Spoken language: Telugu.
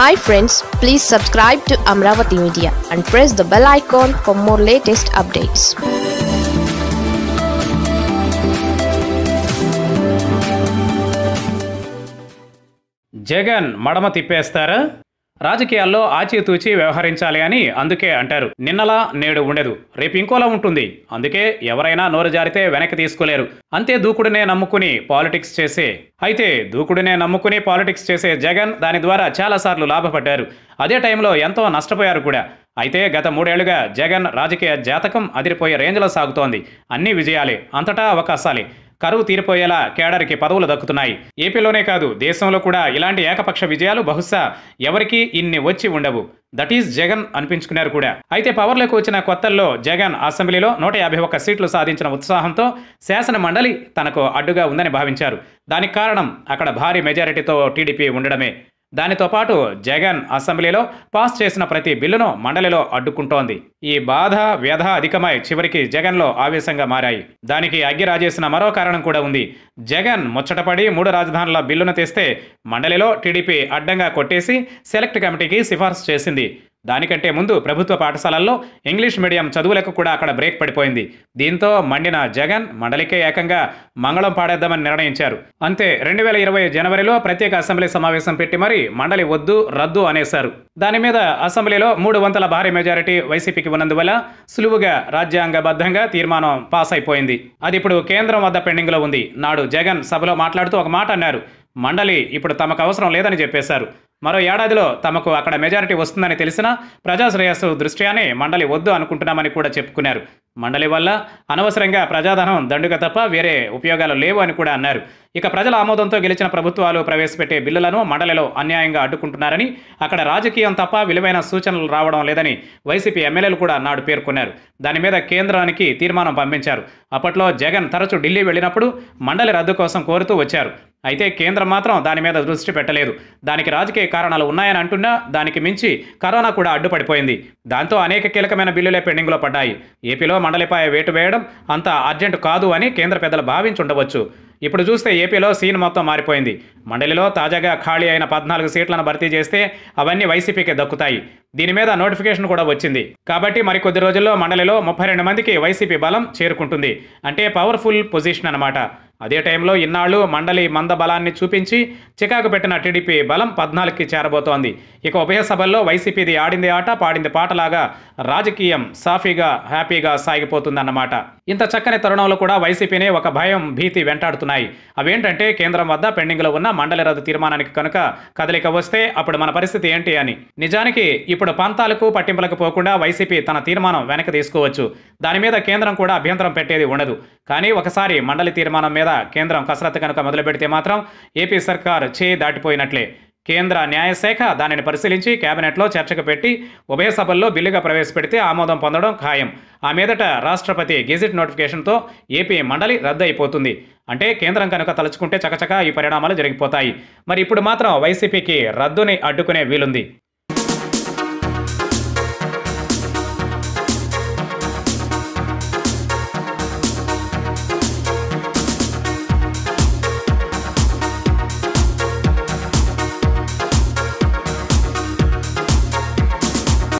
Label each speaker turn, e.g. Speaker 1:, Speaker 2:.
Speaker 1: hi friends please subscribe to Amaravati media and press the bell icon for more latest updates Jagan మడమ తిప్పేస్తారా రాజకీయాల్లో ఆచితూచి వ్యవహరించాలి అని అందుకే అంటారు నిన్నలా నేడు ఉండదు రేపు ఇంకోలా ఉంటుంది అందుకే ఎవరైనా నోరు జారితే వెనక్కి తీసుకోలేరు అంతే దూకుడునే నమ్ముకుని పాలిటిక్స్ చేసే అయితే దూకుడునే నమ్ముకుని పాలిటిక్స్ చేసే జగన్ దాని ద్వారా చాలాసార్లు లాభపడ్డారు అదే టైంలో ఎంతో నష్టపోయారు కూడా అయితే గత మూడేళ్లుగా జగన్ రాజకీయ జాతకం అదిరిపోయే రేంజ్లో సాగుతోంది అన్ని విజయాలే అంతటా అవకాశాలే కరువు తీరిపోయేలా కేడర్కి పదవులు దక్కుతున్నాయి ఏపీలోనే కాదు దేశంలో కూడా ఇలాంటి ఏకపక్ష విజయాలు బహుశా ఎవరికీ ఇన్ని వచ్చి ఉండవు దట్ ఈస్ జగన్ అనిపించుకున్నారు కూడా అయితే పవర్లోకి వచ్చిన కొత్తల్లో జగన్ అసెంబ్లీలో నూట యాభై ఒక్క సీట్లు సాధించిన ఉత్సాహంతో శాసన మండలి తనకు అడ్డుగా ఉందని భావించారు దానికి కారణం అక్కడ భారీ మెజారిటీతో టీడీపీ ఉండడమే దానితో పాటు జగన్ అసెంబ్లీలో పాస్ చేసిన ప్రతి బిల్లును మండలిలో అడ్డుకుంటోంది ఈ బాధ వ్యధ అధికమై చివరికి జగన్లో ఆవేశంగా మారాయి దానికి అగ్గిరాజేసిన మరో కారణం కూడా ఉంది జగన్ ముచ్చటపడి మూడు రాజధానుల బిల్లును తెస్తే మండలిలో టీడీపీ అడ్డంగా కొట్టేసి సెలెక్ట్ కమిటీకి సిఫార్సు చేసింది దానికంటే ముందు ప్రభుత్వ పాఠశాలల్లో ఇంగ్లీష్ మీడియం చదువులకు కూడా అక్కడ బ్రేక్ పడిపోయింది దీంతో మండిన జగన్ మండలికే ఏకంగా మంగళం పాడేద్దామని నిర్ణయించారు అంతే రెండు వేల ఇరవై జనవరిలో ప్రత్యేక అసెంబ్లీ సమావేశం పెట్టి మరి మండలి వద్దు రద్దు అనేశారు దాని మీద అసెంబ్లీలో మూడు వందల భారీ మెజారిటీ వైసీపీకి ఉన్నందువల్ల సులువుగా రాజ్యాంగబద్ధంగా తీర్మానం పాస్ అయిపోయింది అది ఇప్పుడు కేంద్రం వద్ద పెండింగ్లో ఉంది నాడు జగన్ సభలో మాట్లాడుతూ ఒక మాట అన్నారు మండలి ఇప్పుడు తమకు అవసరం లేదని చెప్పేశారు మరో ఏడాదిలో తమకు అక్కడ మెజారిటీ వస్తుందని తెలిసినా ప్రజాశ్రేయస్సు దృష్ట్యానే మండలి వద్దు అనుకుంటున్నామని కూడా చెప్పుకున్నారు మండలి వల్ల అనవసరంగా ప్రజాధనం దండుగా తప్ప వేరే ఉపయోగాలు లేవు అని కూడా అన్నారు ఇక ప్రజల ఆమోదంతో గెలిచిన ప్రభుత్వాలు ప్రవేశపెట్టే బిల్లులను మండలిలో అన్యాయంగా అడ్డుకుంటున్నారని అక్కడ రాజకీయం తప్ప విలువైన సూచనలు రావడం లేదని వైసీపీ ఎమ్మెల్యేలు కూడా నాడు పేర్కొన్నారు దాని మీద కేంద్రానికి తీర్మానం పంపించారు అప్పట్లో జగన్ తరచూ ఢిల్లీ వెళ్ళినప్పుడు మండలి రద్దు కోసం కోరుతూ వచ్చారు అయితే కేంద్రం మాత్రం దాని మీద దృష్టి పెట్టలేదు దానికి రాజకీయ కారణాలు ఉన్నాయని అంటున్నా దానికి మించి కరోనా కూడా అడ్డుపడిపోయింది దాంతో అనేక కీలకమైన బిల్లులే పెండింగ్లో పడ్డాయి ఏపీలో మండలిపాయ వేటు వేయడం అంత అర్జెంటు కాదు అని కేంద్ర పెద్దలు భావించుండవచ్చు ఇప్పుడు చూస్తే ఏపీలో సీన్ మొత్తం మారిపోయింది మండలిలో తాజాగా ఖాళీ అయిన పద్నాలుగు సీట్లను భర్తీ చేస్తే అవన్నీ వైసీపీకే దక్కుతాయి దీని మీద నోటిఫికేషన్ కూడా వచ్చింది కాబట్టి మరికొద్ది రోజుల్లో మండలిలో ముప్పై రెండు మందికి వైసీపీ బలం చేరుకుంటుంది అంటే పవర్ఫుల్ పొజిషన్ అనమాట అదే టైంలో ఇన్నాళ్ళు మండలి మంద బలాన్ని చూపించి చికాకు పెట్టిన టీడీపీ బలం పద్నాలుగుకి చేరబోతోంది ఇక ఉభయ సభల్లో వైసీపీది ఆడింది ఆట పాడింది పాటలాగా రాజకీయం సాఫీగా హ్యాపీగా సాగిపోతుందన్నమాట ఇంత చక్కని తరుణంలో కూడా వైసీపీనే ఒక భయం భీతి వెంటాడుతున్నాయి అవేంటంటే కేంద్రం వద్ద పెండింగ్లో ఉన్న మండలి రద్దు తీర్మానానికి కనుక కదలిక వస్తే అప్పుడు మన పరిస్థితి ఏంటి అని నిజానికి ఇప్పుడు ఇప్పుడు పంతాలకు పట్టింపులకు పోకుండా వైసీపీ తన తీర్మానం వెనక్కి తీసుకోవచ్చు దాని మీద కేంద్రం కూడా అభ్యంతరం పెట్టేది ఉండదు కానీ ఒకసారి మండలి తీర్మానం మీద కేంద్రం కసరత్తు కనుక మొదలు పెడితే మాత్రం ఏపీ సర్కార్ చేయి దాటిపోయినట్లే కేంద్ర న్యాయశాఖ దానిని పరిశీలించి కేబినెట్లో చర్చకు పెట్టి ఉభయ సభల్లో బిల్లుగా ప్రవేశపెడితే ఆమోదం పొందడం ఖాయం ఆ మీదట రాష్ట్రపతి గెజిట్ నోటిఫికేషన్తో ఏపీ మండలి రద్దు అయిపోతుంది అంటే కేంద్రం కనుక తలుచుకుంటే చకచకా ఈ పరిణామాలు జరిగిపోతాయి మరి ఇప్పుడు మాత్రం వైసీపీకి రద్దుని అడ్డుకునే వీలుంది